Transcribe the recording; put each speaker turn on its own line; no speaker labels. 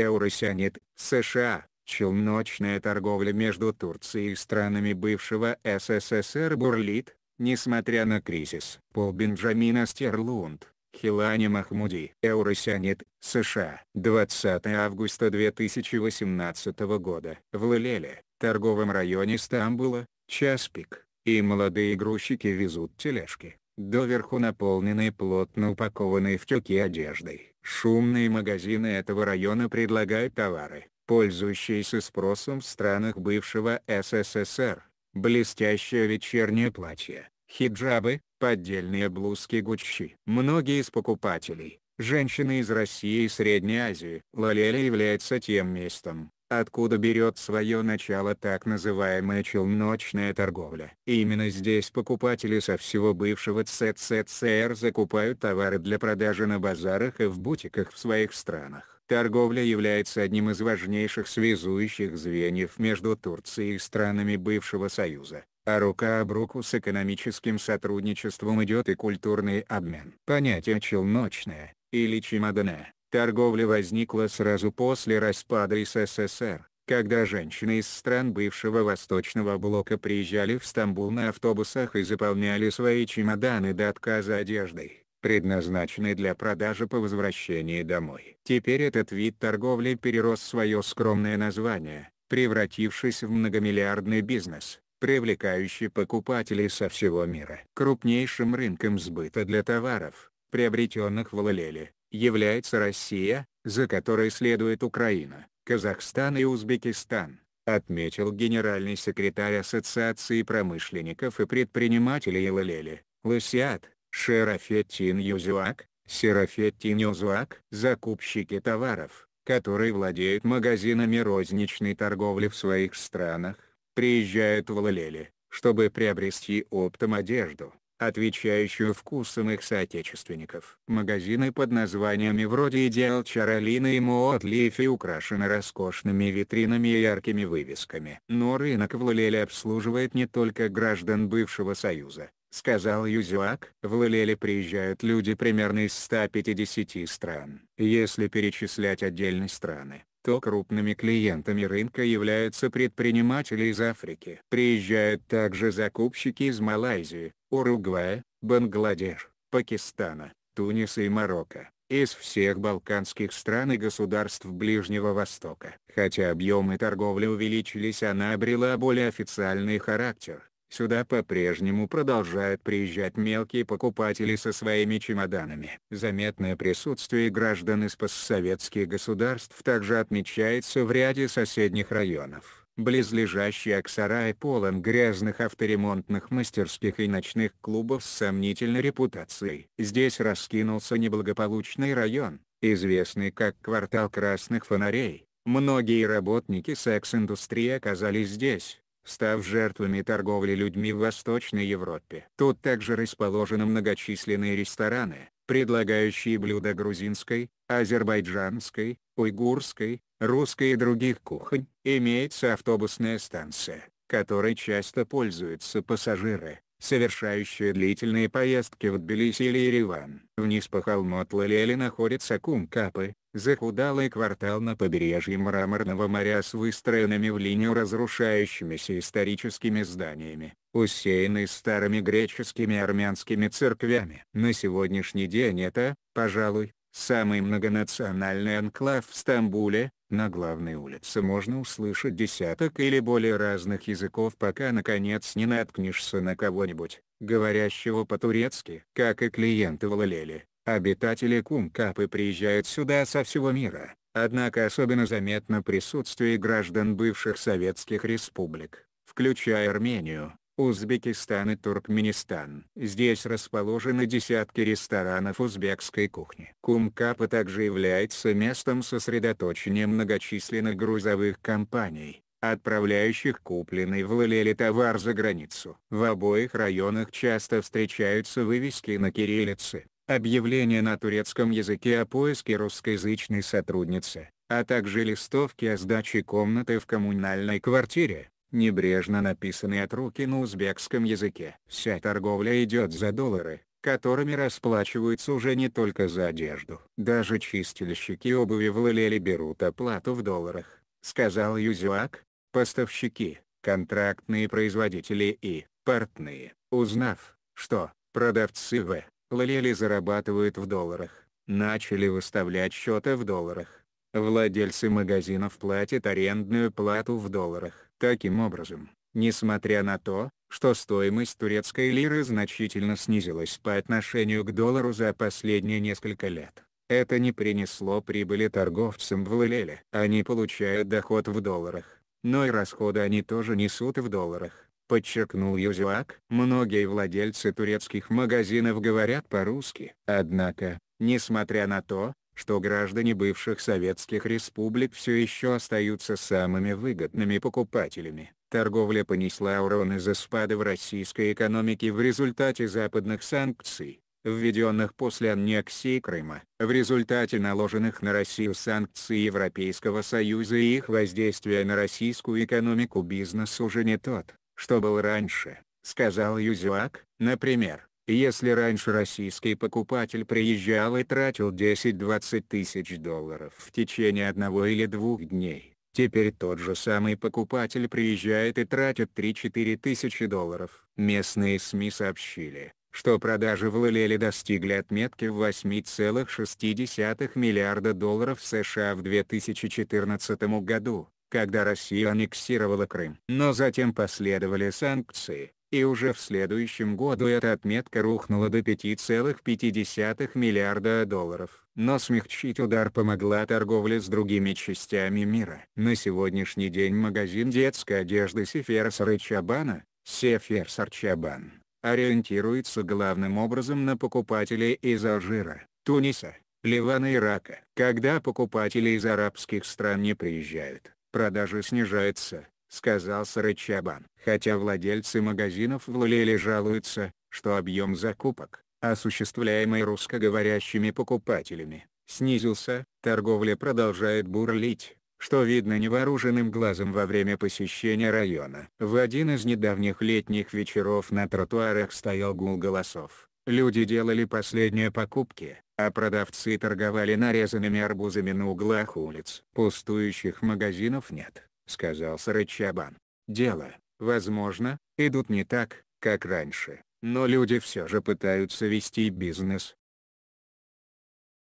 Eurosyanit, США. Челночная торговля между Турцией и странами бывшего СССР бурлит, несмотря на кризис. Пол Бенджамина Стерлунд, Хилани Махмуди. Eurosyanit, США. 20 августа 2018 года. В Лелеле, торговом районе Стамбула, час пик, и молодые грузчики везут тележки доверху наполненные плотно упакованной в тюки одеждой. Шумные магазины этого района предлагают товары, пользующиеся спросом в странах бывшего СССР. Блестящее вечернее платье, хиджабы, поддельные блузки Гуччи. Многие из покупателей, женщины из России и Средней Азии. Лалеля является тем местом, откуда берет свое начало так называемая челночная торговля. Именно здесь покупатели со всего бывшего ЦЦЦР закупают товары для продажи на базарах и в бутиках в своих странах. Торговля является одним из важнейших связующих звеньев между Турцией и странами бывшего Союза, а рука об руку с экономическим сотрудничеством идет и культурный обмен. Понятие «челночное» или «чемодане» Торговля возникла сразу после распада СССР, когда женщины из стран бывшего Восточного Блока приезжали в Стамбул на автобусах и заполняли свои чемоданы до отказа одеждой, предназначенной для продажи по возвращении домой. Теперь этот вид торговли перерос свое скромное название, превратившись в многомиллиардный бизнес привлекающий покупателей со всего мира. Крупнейшим рынком сбыта для товаров, приобретенных в Лалеле, является Россия, за которой следует Украина, Казахстан и Узбекистан, отметил генеральный секретарь Ассоциации промышленников и предпринимателей Лалели, Лысят, Шерафеттин Юзюак, Серафеттин Юзуак, закупщики товаров, которые владеют магазинами розничной торговли в своих странах, приезжают в Лалели, чтобы приобрести оптом одежду, отвечающую вкусам их соотечественников. Магазины под названиями вроде «Идеал Чаролина» и «Моот Лифи» украшены роскошными витринами и яркими вывесками. Но рынок в Лалеле обслуживает не только граждан бывшего Союза, сказал Юзюак. В Лалеле приезжают люди примерно из 150 стран. Если перечислять отдельные страны, то крупными клиентами рынка являются предприниматели из Африки. Приезжают также закупщики из Малайзии, Уругвая, Бангладеш, Пакистана, Туниса и Марокко из всех балканских стран и государств Ближнего Востока. Хотя объемы торговли увеличились она обрела более официальный характер. Сюда по-прежнему продолжают приезжать мелкие покупатели со своими чемоданами. Заметное присутствие граждан из постсоветских государств также отмечается в ряде соседних районов. Близлежащий Аксарай полон грязных авторемонтных мастерских и ночных клубов с сомнительной репутацией. Здесь раскинулся неблагополучный район, известный как «Квартал красных фонарей». Многие работники секс-индустрии оказались здесь, став жертвами торговли людьми в Восточной Европе. Тут также расположены многочисленные рестораны, предлагающие блюда грузинской, азербайджанской, уйгурской, русской и других кухонь. Имеется автобусная станция, которой часто пользуются пассажиры, совершающие длительные поездки в Тбилиси или Ереван. Вниз по холму от Лалели находится Кумкапы, захудалый квартал на побережье Мраморного моря с выстроенными в линию разрушающимися историческими зданиями, усеянный старыми греческими и армянскими церквями. На сегодняшний день это, пожалуй, самый многонациональный анклав в Стамбуле, на главной улице можно услышать десяток или более разных языков пока наконец не наткнешься на кого-нибудь, говорящего по-турецки. Как и клиенты в Лалеле, обитатели Кумкапы приезжают сюда со всего мира, однако особенно заметно присутствие граждан бывших советских республик, включая Армению, Узбекистан и Туркменистан. Здесь расположены десятки ресторанов узбекской кухни. Кумкапа также является местом сосредоточения многочисленных грузовых компаний, отправляющих купленный в Лалеле товар за границу. В обоих районах часто встречаются вывески на кириллице, объявления на турецком языке о поиске русскоязычной сотрудницы, а также листовки о сдаче комнаты в коммунальной квартире небрежно написанный от руки на узбекском языке. Вся торговля идет за доллары, которыми расплачиваются уже не только за одежду. Даже чистильщики обуви в Лалеле берут оплату в долларах, сказал Юзюак. Поставщики, контрактные производители и портные, узнав, что продавцы в Лалеле зарабатывают в долларах, начали выставлять счеты в долларах. Владельцы магазинов платят арендную плату в долларах. Таким образом, несмотря на то, что стоимость турецкой лиры значительно снизилась по отношению к доллару за последние несколько лет, это не принесло прибыли торговцам в Лалеле. Они получают доход в долларах, но и расходы они тоже несут в долларах, подчеркнул Юзюак. Многие владельцы турецких магазинов говорят по-русски. Однако, несмотря на то, что граждане бывших советских республик все еще остаются самыми выгодными покупателями. Торговля понесла урон из-за спада в российской экономике в результате западных санкций, введенных после аннексии Крыма. В результате наложенных на Россию санкций Европейского Союза и их воздействия на российскую экономику бизнес уже не тот, что был раньше, сказал Юзюак. Например, если раньше российский покупатель приезжал и тратил 10-20 тысяч долларов в течение одного или двух дней, теперь тот же самый покупатель приезжает и тратит 3-4 тысячи долларов. Местные СМИ сообщили, что продажи в Лалеле достигли отметки в 8,6 миллиарда долларов США в 2014 году, когда Россия аннексировала Крым. Но затем последовали санкции, и уже в следующем году эта отметка рухнула до 5,5 миллиарда долларов. Но смягчить удар помогла торговля с другими частями мира. На сегодняшний день магазин детской одежды Сеферс Рычабана, Сеферс Арчабан, ориентируется главным образом на покупателей из Алжира, Туниса, Ливана и Ирака. Когда покупатели из арабских стран не приезжают, продажи снижаются, — сказал Сарычабан. Хотя владельцы магазинов в Лулеле жалуются, что объем закупок, осуществляемый русскоговорящими покупателями, снизился, торговля продолжает бурлить, что видно невооруженным глазом во время посещения района. В один из недавних летних вечеров на тротуарах стоял гул голосов. Люди делали последние покупки, а продавцы торговали нарезанными арбузами на углах улиц. Пустующих магазинов нет сказал Сарычабан. Дело, возможно, идут не так, как раньше, но люди все же пытаются вести бизнес,